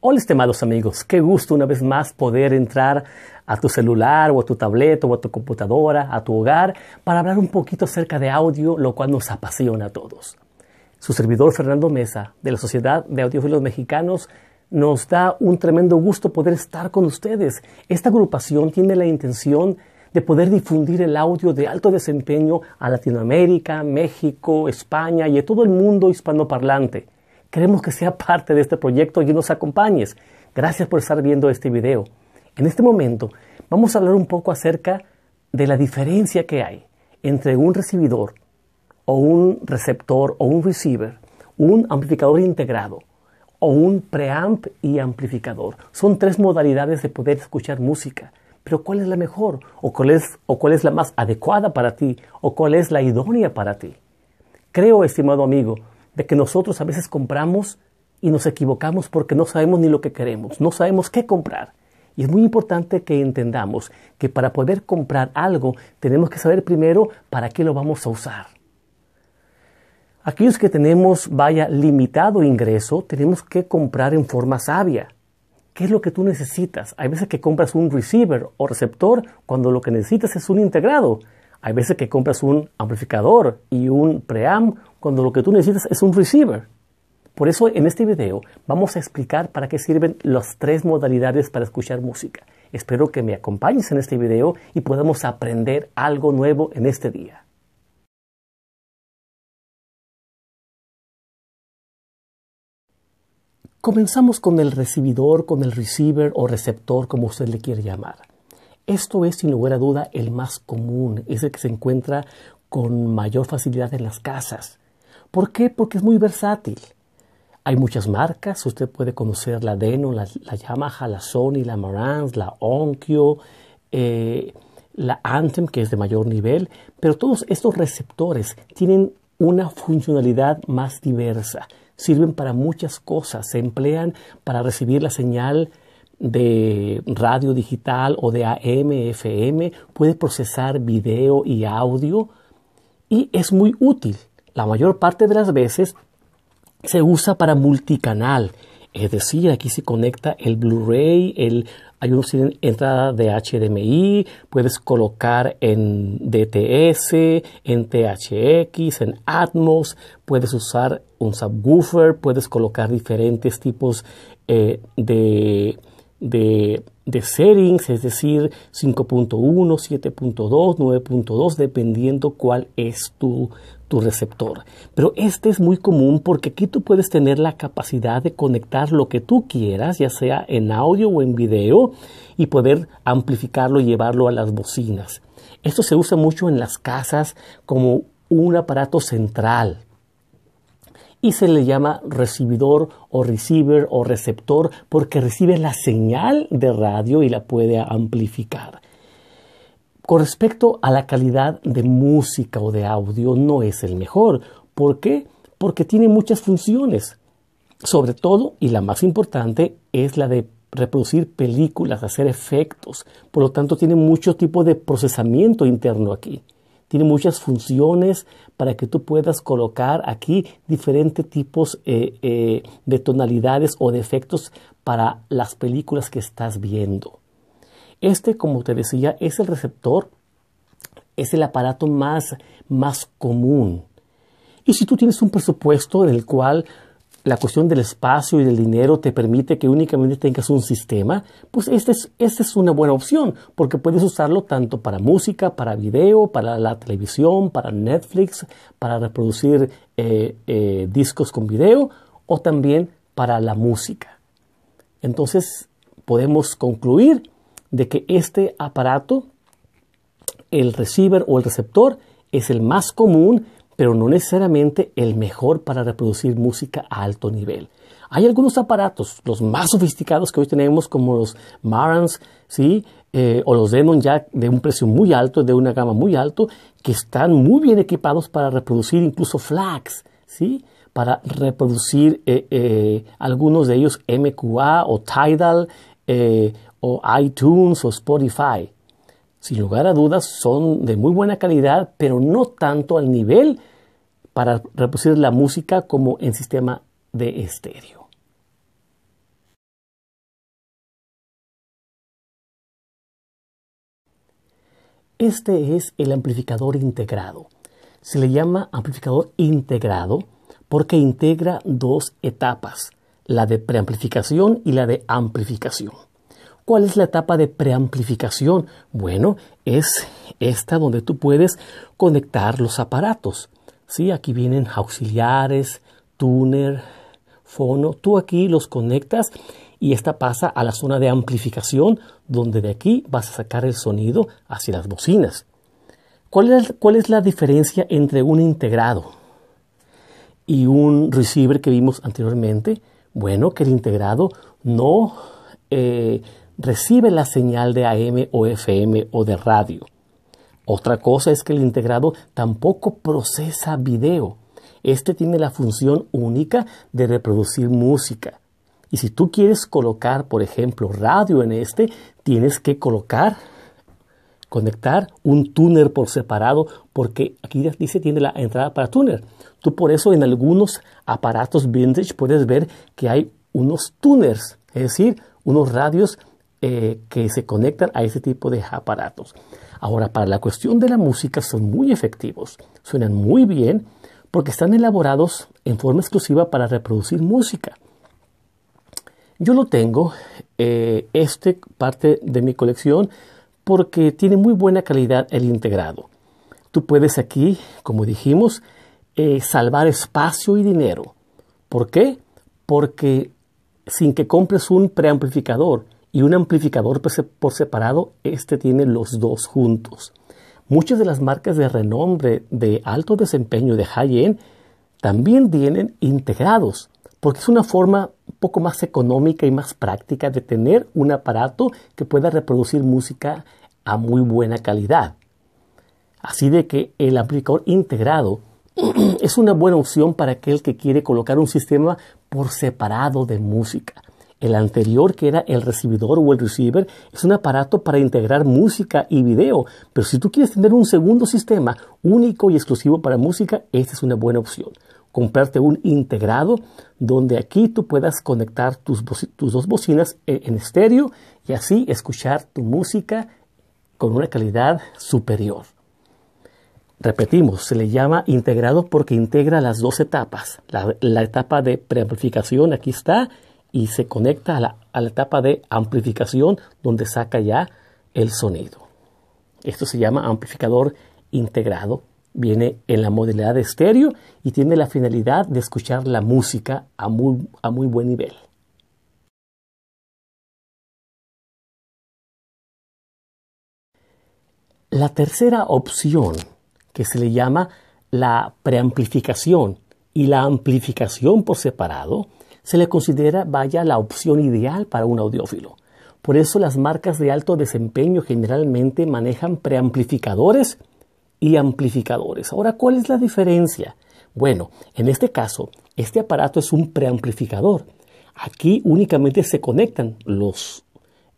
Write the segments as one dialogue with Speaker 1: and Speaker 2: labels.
Speaker 1: Hola, estimados amigos, qué gusto una vez más poder entrar a tu celular o a tu tableta o a tu computadora, a tu hogar, para hablar un poquito acerca de audio, lo cual nos apasiona a todos. Su servidor Fernando Mesa, de la Sociedad de Audiófilos Mexicanos, nos da un tremendo gusto poder estar con ustedes. Esta agrupación tiene la intención de poder difundir el audio de alto desempeño a Latinoamérica, México, España y a todo el mundo hispanoparlante. Queremos que sea parte de este proyecto y nos acompañes. Gracias por estar viendo este video. En este momento vamos a hablar un poco acerca de la diferencia que hay entre un recibidor o un receptor o un receiver, un amplificador integrado o un preamp y amplificador. Son tres modalidades de poder escuchar música. Pero ¿cuál es la mejor? ¿O cuál es, ¿O cuál es la más adecuada para ti? ¿O cuál es la idónea para ti? Creo, estimado amigo, de que nosotros a veces compramos y nos equivocamos porque no sabemos ni lo que queremos, no sabemos qué comprar. Y es muy importante que entendamos que para poder comprar algo tenemos que saber primero para qué lo vamos a usar. Aquellos que tenemos, vaya, limitado ingreso, tenemos que comprar en forma sabia. ¿Qué es lo que tú necesitas? Hay veces que compras un receiver o receptor cuando lo que necesitas es un integrado. Hay veces que compras un amplificador y un preamp cuando lo que tú necesitas es un receiver. Por eso en este video vamos a explicar para qué sirven las tres modalidades para escuchar música. Espero que me acompañes en este video y podamos aprender algo nuevo en este día. Comenzamos con el recibidor, con el receiver o receptor, como usted le quiere llamar. Esto es sin lugar a duda el más común, es el que se encuentra con mayor facilidad en las casas. ¿Por qué? Porque es muy versátil. Hay muchas marcas, usted puede conocer la Denon, la, Yamaha, la Sony, la Marantz, la Onkyo, eh, la Anthem, que es de mayor nivel, pero todos estos receptores tienen una funcionalidad más diversa, sirven para muchas cosas, se emplean para recibir la señal de radio digital o de AM, FM, puede procesar video y audio y es muy útil la mayor parte de las veces se usa para multicanal. Es decir, aquí se conecta el Blu-ray, el, hay una entrada de HDMI, puedes colocar en DTS, en THX, en Atmos, puedes usar un subwoofer, puedes colocar diferentes tipos eh, de, de, de, settings, es decir, 5.1, 7.2, 9.2, dependiendo cuál es tu, tu receptor. Pero este es muy común porque aquí tú puedes tener la capacidad de conectar lo que tú quieras, ya sea en audio o en video, y poder amplificarlo y llevarlo a las bocinas. Esto se usa mucho en las casas como un aparato central y se le llama recibidor o receiver o receptor porque recibe la señal de radio y la puede amplificar. Con respecto a la calidad de música o de audio, no es el mejor. ¿Por qué? Porque tiene muchas funciones. Sobre todo, y la más importante, es la de reproducir películas, hacer efectos. Por lo tanto, tiene mucho tipo de procesamiento interno aquí. Tiene muchas funciones para que tú puedas colocar aquí diferentes tipos eh, eh, de tonalidades o de efectos para las películas que estás viendo. Este, como te decía, es el receptor, es el aparato más, más común. Y si tú tienes un presupuesto en el cual la cuestión del espacio y del dinero te permite que únicamente tengas un sistema, pues esta este es, una buena opción, porque puedes usarlo tanto para música, para video, para la televisión, para Netflix, para reproducir eh, eh, discos con video o también para la música. Entonces podemos concluir de que este aparato, el receiver o el receptor, es el más común, pero no necesariamente el mejor para reproducir música a alto nivel. Hay algunos aparatos, los más sofisticados que hoy tenemos, como los Marans, ¿sí? Eh, o los Denon Jack de un precio muy alto, de una gama muy alto, que están muy bien equipados para reproducir incluso flags, ¿sí? para reproducir eh, eh, algunos de ellos MQA o Tidal o iTunes o Spotify. Sin lugar a dudas son de muy buena calidad, pero no tanto al nivel para reproducir la música como en sistema de estéreo. Este es el amplificador integrado. Se le llama amplificador integrado porque integra dos etapas, la de preamplificación y la de amplificación. ¿Cuál es la etapa de preamplificación? Bueno, es esta donde tú puedes conectar los aparatos. ¿sí? Aquí vienen auxiliares, tuner, fono. Tú aquí los conectas y esta pasa a la zona de amplificación donde de aquí vas a sacar el sonido hacia las bocinas. ¿Cuál es, cuál es la diferencia entre un integrado y un receiver que vimos anteriormente? Bueno, que el integrado no, eh, recibe la señal de AM o FM o de radio. Otra cosa es que el integrado tampoco procesa video. Este tiene la función única de reproducir música. Y si tú quieres colocar, por ejemplo, radio en este, tienes que colocar, conectar un tuner por separado, porque aquí dice tiene la entrada para tuner. Tú por eso en algunos aparatos vintage puedes ver que hay unos tuners, es decir, unos radios eh, que se conectan a ese tipo de aparatos. Ahora, para la cuestión de la música son muy efectivos, suenan muy bien porque están elaborados en forma exclusiva para reproducir música. Yo lo tengo, eh, este parte de mi colección, porque tiene muy buena calidad el integrado. Tú puedes aquí, como dijimos, eh, salvar espacio y dinero. ¿Por qué? Porque sin que compres un preamplificador, y un amplificador por separado, este tiene los dos juntos. Muchas de las marcas de renombre de alto desempeño de high-end también tienen integrados, porque es una forma un poco más económica y más práctica de tener un aparato que pueda reproducir música a muy buena calidad. Así de que el amplificador integrado es una buena opción para aquel que quiere colocar un sistema por separado de música. El anterior, que era el recibidor o el receiver, es un aparato para integrar música y video. Pero si tú quieres tener un segundo sistema único y exclusivo para música, esta es una buena opción. Comprarte un integrado donde aquí tú puedas conectar tus, dos bocinas e-, en, estéreo y así escuchar tu música con una calidad superior. Repetimos, se le llama integrado porque integra las dos etapas. La, la etapa de preamplificación aquí está y se conecta a la, etapa de amplificación donde saca ya el sonido. Esto se llama amplificador integrado. Viene en la modalidad de estéreo y tiene la finalidad de escuchar la música a muy, a muy buen nivel. La tercera opción, que se le llama la preamplificación y la amplificación por separado, se le considera vaya la opción ideal para un audiófilo. Por eso las marcas de alto desempeño generalmente manejan preamplificadores y amplificadores. Ahora, ¿cuál es la diferencia? Bueno, en este caso, este aparato es un preamplificador. Aquí únicamente se conectan los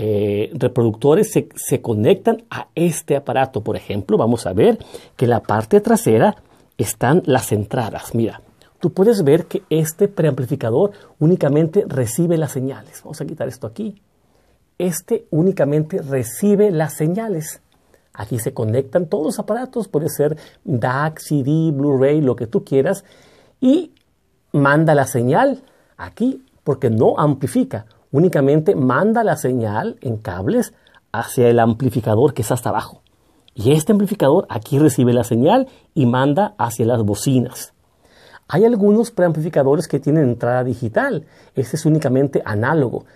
Speaker 1: eh, reproductores, se, se conectan a este aparato. Por ejemplo, vamos a ver que en la parte trasera están las entradas. Mira, tú puedes ver que este preamplificador únicamente recibe las señales. Vamos a quitar esto aquí. Este únicamente recibe las señales. Aquí se conectan todos los aparatos, puede ser DAC, CD, Blu-ray, lo que tú quieras, y manda la señal aquí, porque no amplifica, únicamente manda la señal en cables hacia el amplificador que está hasta abajo. Y este amplificador aquí recibe la señal y manda hacia las bocinas. Hay algunos preamplificadores que tienen entrada digital, este es únicamente análogo,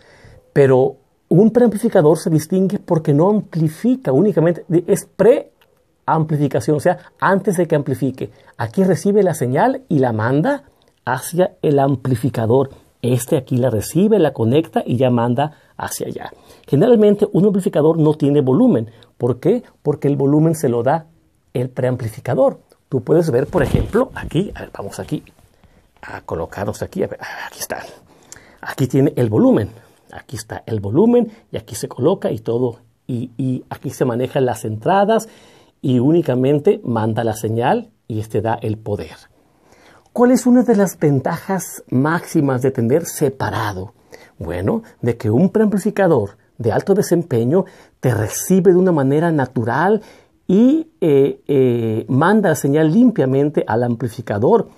Speaker 1: pero un preamplificador se distingue porque no amplifica únicamente, es preamplificación, o sea, antes de que amplifique. Aquí recibe la señal y la manda hacia el amplificador. Este aquí la recibe, la conecta y ya manda hacia allá. Generalmente un amplificador no tiene volumen. ¿Por qué? Porque el volumen se lo da el preamplificador. Tú puedes ver, por ejemplo, aquí, vamos aquí, a colocarnos aquí, ah, aquí está. Aquí tiene el volumen, aquí está el volumen y aquí se coloca y todo, y, y aquí se manejan las entradas y únicamente manda la señal y este da el poder. ¿Cuál es una de las ventajas máximas de tener separado? Bueno, de que un preamplificador de alto desempeño te recibe de una manera natural y eh, eh, manda la señal limpiamente al amplificador.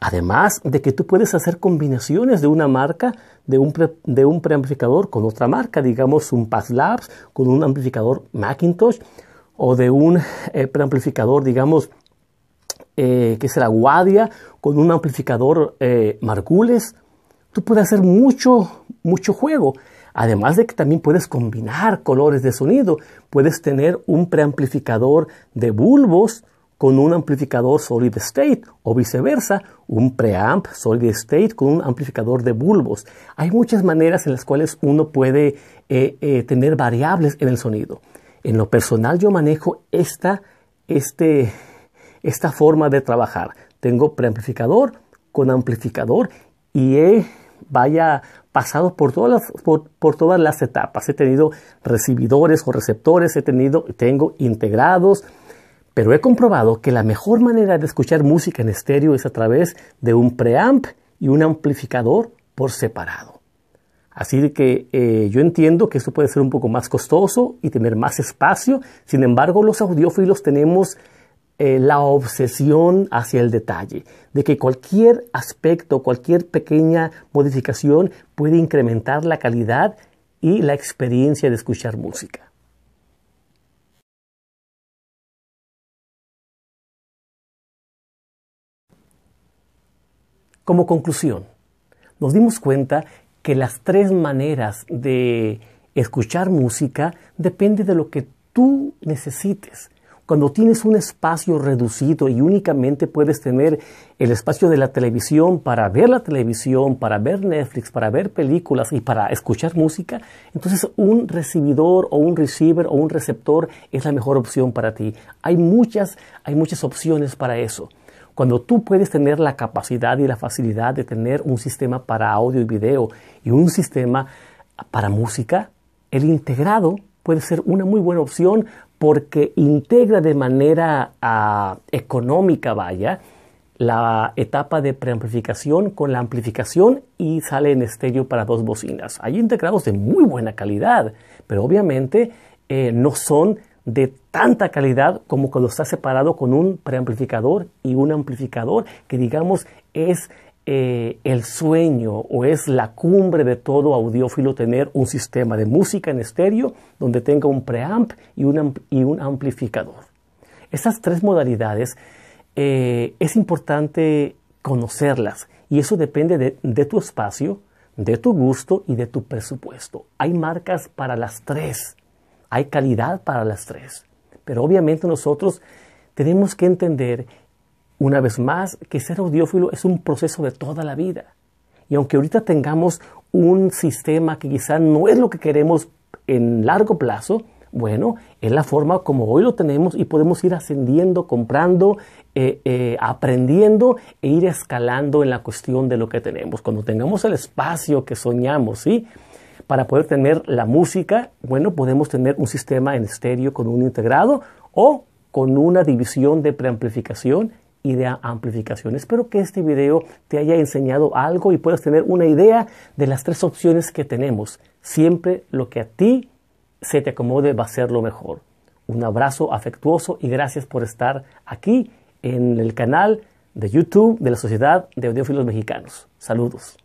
Speaker 1: Además de que tú puedes hacer combinaciones de una marca, de un, preamplificador con otra marca, digamos un Pass Labs con un amplificador Macintosh o de un eh, preamplificador, digamos, que será Guadia con un amplificador Marcules Tú puedes hacer mucho, mucho juego. Además de que también puedes combinar colores de sonido, puedes tener un preamplificador de bulbos con un amplificador solid state o viceversa, un preamp solid state con un amplificador de bulbos. Hay muchas maneras en las cuales uno puede eh, eh, tener variables en el sonido. En lo personal yo manejo esta, este, esta forma de trabajar. Tengo preamplificador con amplificador y he vaya pasado por todas las, todas las etapas. He tenido recibidores o receptores, he tenido, tengo integrados, pero he comprobado que la mejor manera de escuchar música en estéreo es a través de un preamp y un amplificador por separado. Así que eh, yo entiendo que esto puede ser un poco más costoso y tener más espacio, sin embargo los audiófilos tenemos eh, la obsesión hacia el detalle, de que cualquier aspecto, cualquier pequeña modificación puede incrementar la calidad y la experiencia de escuchar música. Como conclusión, nos dimos cuenta que las tres maneras de escuchar música depende de lo que tú necesites, cuando tienes un espacio reducido y únicamente puedes tener el espacio de la televisión para ver la televisión, para ver Netflix, para ver películas y para escuchar música, entonces un recibidor o un receiver o un receptor es la mejor opción para ti. Hay muchas, hay muchas opciones para eso. Cuando tú puedes tener la capacidad y la facilidad de tener un sistema para audio y video y un sistema para música, el integrado puede ser una muy buena opción porque integra de manera ah, económica, vaya, la etapa de preamplificación con la amplificación y sale en estéreo para dos bocinas. Hay integrados de muy buena calidad, pero obviamente eh, no son de tanta calidad como cuando está separado con un preamplificador y un amplificador que digamos es eh, el sueño o es la cumbre de todo audiófilo tener un sistema de música en estéreo donde tenga un preamp y un, amplificador. Esas tres modalidades eh, es importante conocerlas y eso depende de, de tu espacio, de tu gusto y de tu presupuesto. Hay marcas para las tres, hay calidad para las tres, pero obviamente nosotros tenemos que entender una vez más, que ser audiófilo es un proceso de toda la vida. Y aunque ahorita tengamos un sistema que quizá no es lo que queremos en largo plazo, bueno, es la forma como hoy lo tenemos y podemos ir ascendiendo, comprando, eh, eh, aprendiendo e ir escalando en la cuestión de lo que tenemos. Cuando tengamos el espacio que soñamos, ¿sí? Para poder tener la música, bueno, podemos tener un sistema en estéreo con un integrado o con una división de preamplificación y de amplificación. Espero que este video te haya enseñado algo y puedas tener una idea de las tres opciones que tenemos. Siempre lo que a ti se te acomode va a ser lo mejor. Un abrazo afectuoso y gracias por estar aquí en el canal de YouTube de la Sociedad de Audiófilos Mexicanos. Saludos.